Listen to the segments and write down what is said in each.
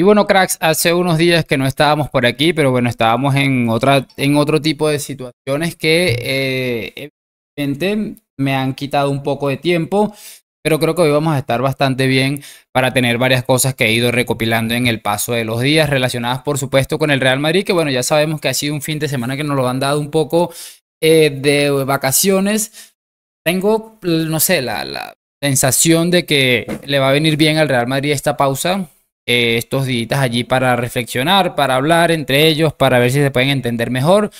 Y bueno, cracks, hace unos días que no estábamos por aquí, pero bueno, estábamos en, otra, en otro tipo de situaciones que eh, evidentemente me han quitado un poco de tiempo, pero creo que hoy vamos a estar bastante bien para tener varias cosas que he ido recopilando en el paso de los días, relacionadas por supuesto con el Real Madrid, que bueno, ya sabemos que ha sido un fin de semana que nos lo han dado un poco eh, de vacaciones. Tengo, no sé, la, la sensación de que le va a venir bien al Real Madrid esta pausa eh, estos días allí para reflexionar, para hablar entre ellos, para ver si se pueden entender mejor.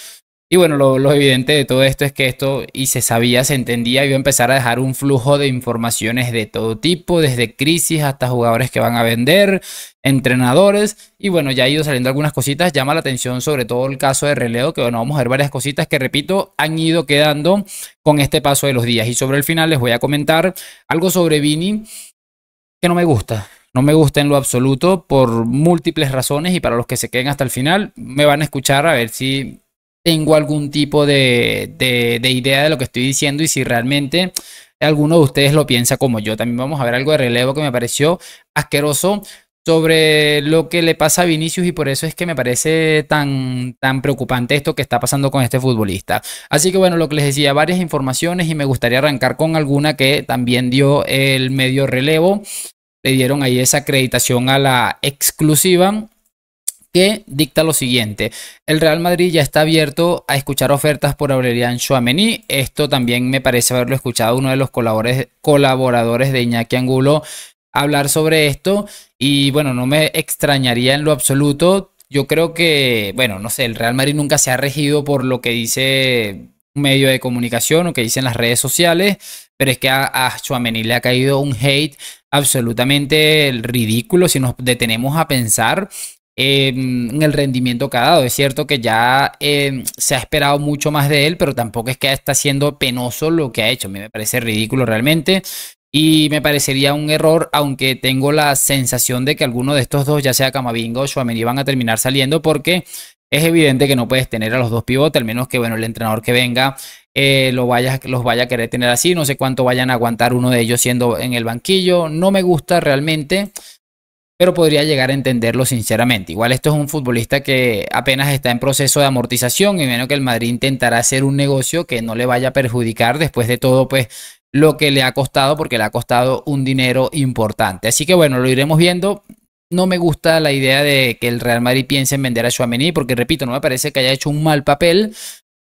Y bueno, lo, evidente de todo esto es que esto, y se sabía, se entendía, iba a empezar a dejar un flujo de informaciones de todo tipo, desde crisis hasta jugadores que van a vender, entrenadores, y bueno, ya ha ido saliendo algunas cositas, llama la atención sobre todo el caso de releo que bueno, vamos a ver varias cositas que, repito, han ido quedando con este paso de los días. Y sobre el final les voy a comentar algo sobre Vini que no me gusta, no me gusta en lo absoluto por múltiples razones y para los que se queden hasta el final me van a escuchar a ver si tengo algún tipo de, idea de lo que estoy diciendo y si realmente alguno de ustedes lo piensa como yo. También vamos a ver algo de relevo que me pareció asqueroso sobre lo que le pasa a Vinicius y por eso es que me parece tan, tan preocupante esto que está pasando con este futbolista. Así que bueno, lo que les decía, varias informaciones y me gustaría arrancar con alguna que también dio el medio relevo le dieron ahí esa acreditación a la exclusiva que dicta lo siguiente. El Real Madrid ya está abierto a escuchar ofertas por Aurelian Chouameni. Esto también me parece haberlo escuchado uno de los colaboradores de Iñaki Angulo hablar sobre esto y bueno, no me extrañaría en lo absoluto. Yo creo que, bueno, no sé, el Real Madrid nunca se ha regido por lo que dice un medio de comunicación o que dicen las redes sociales, pero es que a, a le ha caído un hate absolutamente ridículo si nos detenemos a pensar en el rendimiento que ha dado. Es cierto que ya em, se ha esperado mucho más de él, pero tampoco es que está siendo penoso lo que ha hecho. A mí me parece ridículo realmente. Y me parecería un error, aunque tengo la sensación de que alguno de estos dos, ya sea Camavinga o Schwameni, van a terminar saliendo porque es evidente que no puedes tener a los dos pivotes, al menos que bueno, el entrenador que venga eh, lo vaya, los vaya a querer tener así. No sé cuánto vayan a aguantar uno de ellos siendo en el banquillo. No me gusta realmente pero podría llegar a entenderlo sinceramente. Igual esto es un futbolista que apenas está en proceso de amortización y menos que el Madrid intentará hacer un negocio que no le vaya a perjudicar después de todo, pues lo que le ha costado, porque le ha costado un dinero importante. Así que bueno, lo iremos viendo no me gusta la idea de que el Real Madrid piense en vender a Chouameni, porque repito, no me parece que haya hecho un mal papel.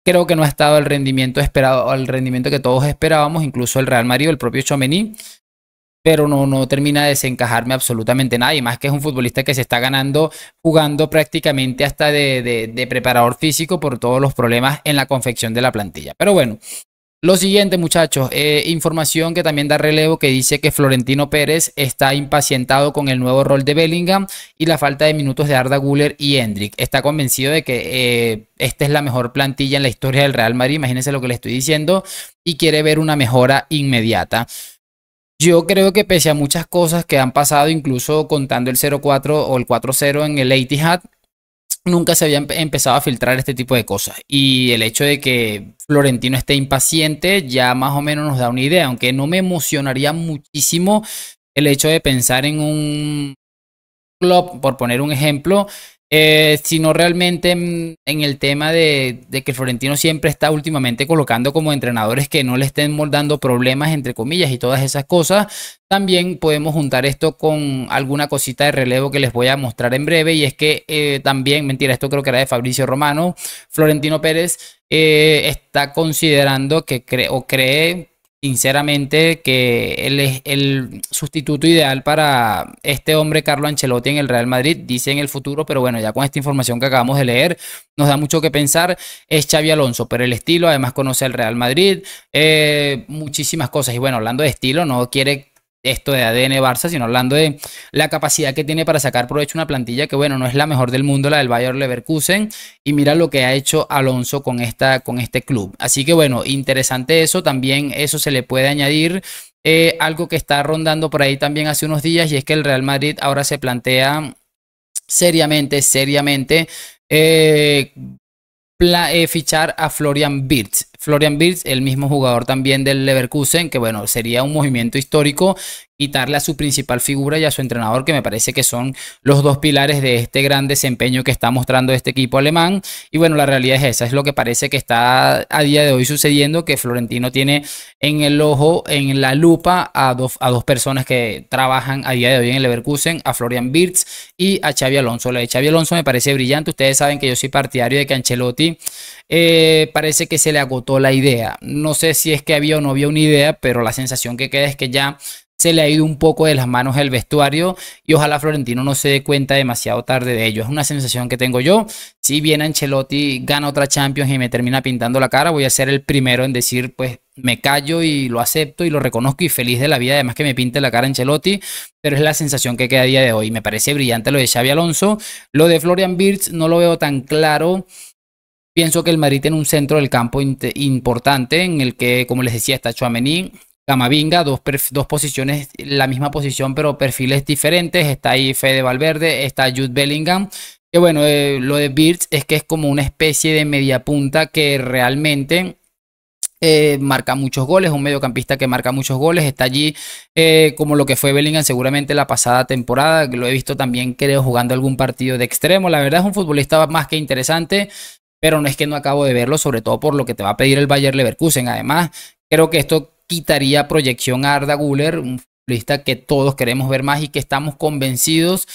Creo que no ha estado al rendimiento esperado, al rendimiento que todos esperábamos, incluso el Real Madrid, el propio Chouameni. Pero no, no termina de desencajarme absolutamente nada. Y más que es un futbolista que se está ganando, jugando prácticamente hasta de preparador físico por todos los problemas en la confección de la plantilla. Pero bueno, lo siguiente, muchachos, eh, información que también da relevo que dice que Florentino Pérez está impacientado con el nuevo rol de Bellingham y la falta de minutos de Arda Guller y Hendrik. Está convencido de que eh, esta es la mejor plantilla en la historia del Real Madrid, imagínense lo que le estoy diciendo, y quiere ver una mejora inmediata. Yo creo que pese a muchas cosas que han pasado, incluso contando el 0-4 o el 4-0 en el Hat, nunca se había empezado a filtrar este tipo de cosas. Y el hecho de que Florentino esté impaciente ya más o menos nos da una idea, aunque no me emocionaría muchísimo el hecho de pensar en un club, por poner un ejemplo, eh, sino realmente en, el tema de, que Florentino siempre está últimamente colocando como entrenadores que no le estén moldando problemas, entre comillas, y todas esas cosas. También podemos juntar esto con alguna cosita de relevo que les voy a mostrar en breve, y es que eh, también, mentira, esto creo que era de Fabricio Romano, Florentino Pérez eh, está considerando que cree o cree sinceramente que él es el sustituto ideal para este hombre Carlo Ancelotti en el Real Madrid, dice en el futuro, pero bueno, ya con esta información que acabamos de leer, nos da mucho que pensar, es Xavi Alonso, pero el estilo, además conoce al Real Madrid, eh, muchísimas cosas, y bueno, hablando de estilo, no quiere esto de ADN Barça, sino hablando de la capacidad que tiene para sacar provecho una plantilla que, bueno, no es la mejor del mundo, la del Bayer Leverkusen, y mira lo que ha hecho Alonso con, esta, con este club. Así que, bueno, interesante eso, también eso se le puede añadir. Eh, algo que está rondando por ahí también hace unos días y es que el Real Madrid ahora se plantea seriamente, seriamente eh, eh, fichar a Florian Wirtz. Florian Birz, el mismo jugador también del Leverkusen, que bueno, sería un movimiento histórico quitarle a su principal figura y a su entrenador, que me parece que son los dos pilares de este gran desempeño que está mostrando este equipo alemán. Y bueno, la realidad es esa, es lo que parece que está a día de hoy sucediendo, que Florentino tiene en el ojo, en la lupa, a dos, personas que trabajan a día de hoy en el Leverkusen, a Florian Birz y a Xavi Alonso. La de Xavi Alonso me parece brillante, ustedes saben que yo soy partidario de que Ancelotti eh, parece que se le agotó la idea. No sé si es que había o no había una idea, pero la sensación que queda es que ya se le ha ido un poco de las manos el vestuario y ojalá Florentino no se dé cuenta demasiado tarde de ello. Es una sensación que tengo yo. Si bien Ancelotti gana otra Champions y me termina pintando la cara, voy a ser el primero en decir, pues me callo y lo acepto y lo reconozco y feliz de la vida, además que me pinte la cara Ancelotti, pero es la sensación que queda a día de hoy. Me parece brillante lo de Xavi Alonso. Lo de Florian Birch no lo veo tan claro. Pienso que el Madrid tiene un centro del campo importante en el que, como les decía, está Chouameni, Gamavinga, dos, dos, posiciones, la misma posición, pero perfiles diferentes. Está ahí Fede Valverde, está Jude Bellingham. Que bueno, eh, lo de Birds es que es como una especie de media punta que realmente eh, marca muchos goles, un mediocampista que marca muchos goles, está allí eh, como lo que fue Bellingham seguramente la pasada temporada, lo he visto también creo jugando algún partido de extremo, la verdad es un futbolista más que interesante, pero no es que no acabo de verlo, sobre todo por lo que te va a pedir el Bayer Leverkusen, además creo que esto quitaría proyección a Arda Guller, un futbolista que todos queremos ver más y que estamos convencidos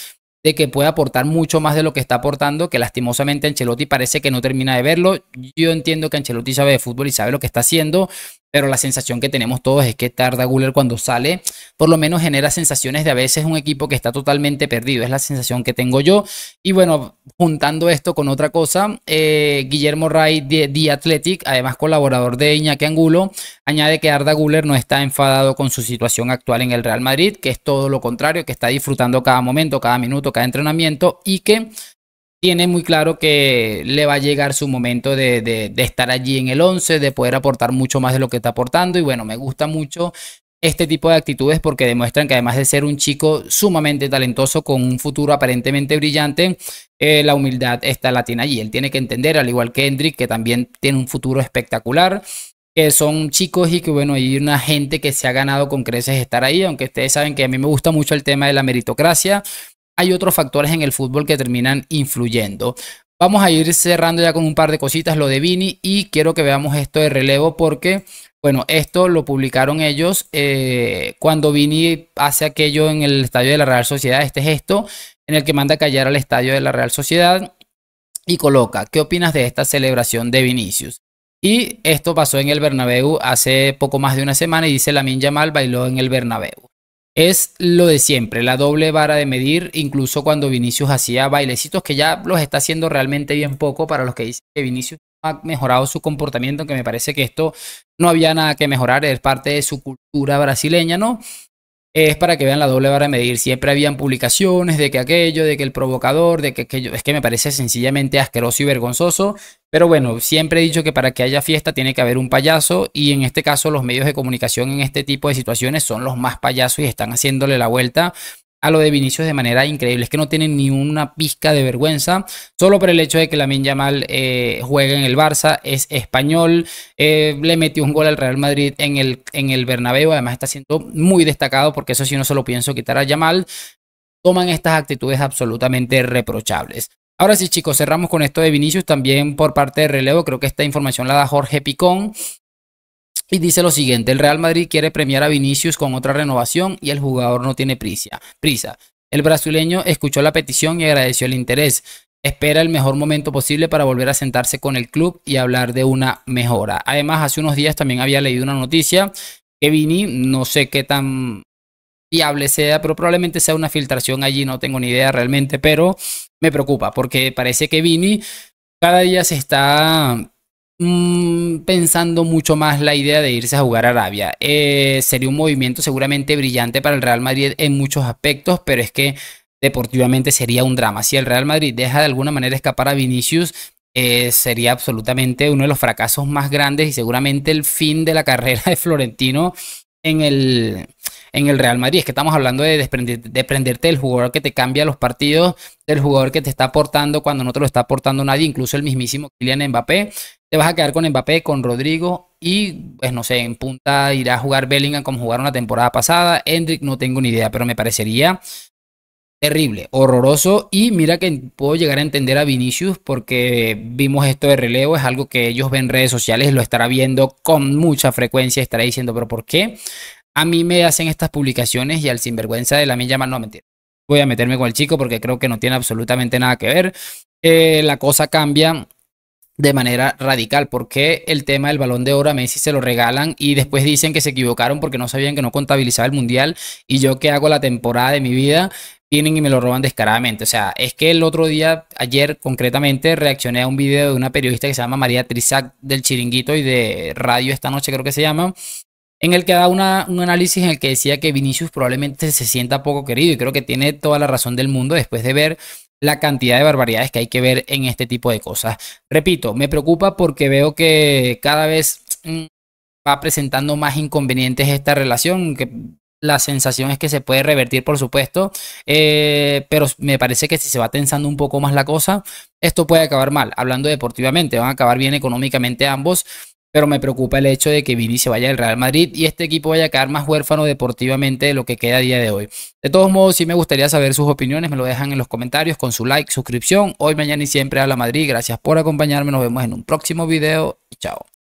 de que puede aportar mucho más de lo que está aportando, que lastimosamente Ancelotti parece que no termina de verlo. Yo entiendo que Ancelotti sabe de fútbol y sabe lo que está haciendo, pero la sensación que tenemos todos es que Tarda Guller cuando sale, por lo menos genera sensaciones de a veces un equipo que está totalmente perdido. Es la sensación que tengo yo. Y bueno, juntando esto con otra cosa, eh, Guillermo Ray de The Athletic, además colaborador de Iñaki Angulo, añade que Arda Guller no está enfadado con su situación actual en el Real Madrid, que es todo lo contrario, que está disfrutando cada momento, cada minuto, cada entrenamiento y que tiene muy claro que le va a llegar su momento de, estar allí en el 11, de poder aportar mucho más de lo que está aportando. Y bueno, me gusta mucho este tipo de actitudes porque demuestran que además de ser un chico sumamente talentoso con un futuro aparentemente brillante, eh, la humildad está tiene allí. Él tiene que entender, al igual que Hendrik, que también tiene un futuro espectacular, que son chicos y que bueno, hay una gente que se ha ganado con creces estar ahí, aunque ustedes saben que a mí me gusta mucho el tema de la meritocracia hay otros factores en el fútbol que terminan influyendo. Vamos a ir cerrando ya con un par de cositas lo de Vini y quiero que veamos esto de relevo porque, bueno, esto lo publicaron ellos eh, cuando Vini hace aquello en el estadio de la Real Sociedad, este gesto en el que manda callar al estadio de la Real Sociedad y coloca, ¿qué opinas de esta celebración de Vinicius? Y esto pasó en el Bernabéu hace poco más de una semana y dice la Lamin Mal bailó en el Bernabéu es lo de siempre, la doble vara de medir, incluso cuando Vinicius hacía bailecitos que ya los está haciendo realmente bien poco para los que dicen que Vinicius ha mejorado su comportamiento, que me parece que esto no había nada que mejorar, es parte de su cultura brasileña, ¿no? es para que vean la doble vara de medir. Siempre habían publicaciones de que aquello, de que el provocador, de que aquello. Es que me parece sencillamente asqueroso y vergonzoso. Pero bueno, siempre he dicho que para que haya fiesta tiene que haber un payaso. Y en este caso, los medios de comunicación en este tipo de situaciones son los más payasos y están haciéndole la vuelta a lo de Vinicius de manera increíble. Es que no tienen ni una pizca de vergüenza. Solo por el hecho de que Lamin Yamal eh, juega en el Barça, es español, eh, le metió un gol al Real Madrid en el, en el Bernabéu. Además está siendo muy destacado porque eso sí no se lo pienso quitar a Yamal. Toman estas actitudes absolutamente reprochables. Ahora sí chicos, cerramos con esto de Vinicius también por parte de relevo. Creo que esta información la da Jorge Picón. Y dice lo siguiente, el Real Madrid quiere premiar a Vinicius con otra renovación y el jugador no tiene prisa. prisa. El brasileño escuchó la petición y agradeció el interés. Espera el mejor momento posible para volver a sentarse con el club y hablar de una mejora. Además, hace unos días también había leído una noticia que Vini, no sé qué tan fiable sea, pero probablemente sea una filtración allí, no tengo ni idea realmente, pero me preocupa porque parece que Vini cada día se está Mm, pensando mucho más la idea de irse a jugar a Arabia. Eh, sería un movimiento seguramente brillante para el Real Madrid en muchos aspectos, pero es que deportivamente sería un drama. Si el Real Madrid deja de alguna manera escapar a Vinicius, eh, sería absolutamente uno de los fracasos más grandes y seguramente el fin de la carrera de Florentino en el, en el Real Madrid. Es que estamos hablando de desprenderte del jugador que te cambia los partidos, del jugador que te está aportando cuando no te lo está aportando nadie, incluso el mismísimo Kylian Mbappé. Te vas a quedar con Mbappé, con Rodrigo y, pues no sé, en punta irá a jugar Bellingham como jugaron la temporada pasada. Hendrick no tengo ni idea, pero me parecería terrible, horroroso. Y mira que puedo llegar a entender a Vinicius porque vimos esto de relevo, es algo que ellos ven en redes sociales, lo estará viendo con mucha frecuencia, estará diciendo, pero ¿por qué a mí me hacen estas publicaciones y al sinvergüenza de la mí llaman, no, mentira. Voy a meterme con el chico porque creo que no tiene absolutamente nada que ver. Eh, la cosa cambia de manera radical, porque el tema del balón de oro a Messi se lo regalan y después dicen que se equivocaron porque no sabían que no contabilizaba el mundial y yo que hago la temporada de mi vida, tienen y me lo roban descaradamente. O sea, es que el otro día, ayer concretamente, reaccioné a un video de una periodista que se llama María Trizac del Chiringuito y de Radio Esta Noche creo que se llama, en el que da un análisis en el que decía que Vinicius probablemente se sienta poco querido y creo que tiene toda la razón del mundo después de ver la cantidad de barbaridades que hay que ver en este tipo de cosas. Repito, me preocupa porque veo que cada vez mm, va presentando más inconvenientes esta relación, que la sensación es que se puede revertir, por supuesto, eh, pero me parece que si se va tensando un poco más la cosa, esto puede acabar mal. Hablando deportivamente, van a acabar bien económicamente ambos pero me preocupa el hecho de que Vini se vaya al Real Madrid y este equipo vaya a quedar más huérfano deportivamente de lo que queda a día de hoy. De todos modos, si me gustaría saber sus opiniones, me lo dejan en los comentarios con su like, suscripción. Hoy, mañana y siempre a la Madrid. Gracias por acompañarme, nos vemos en un próximo video y chao.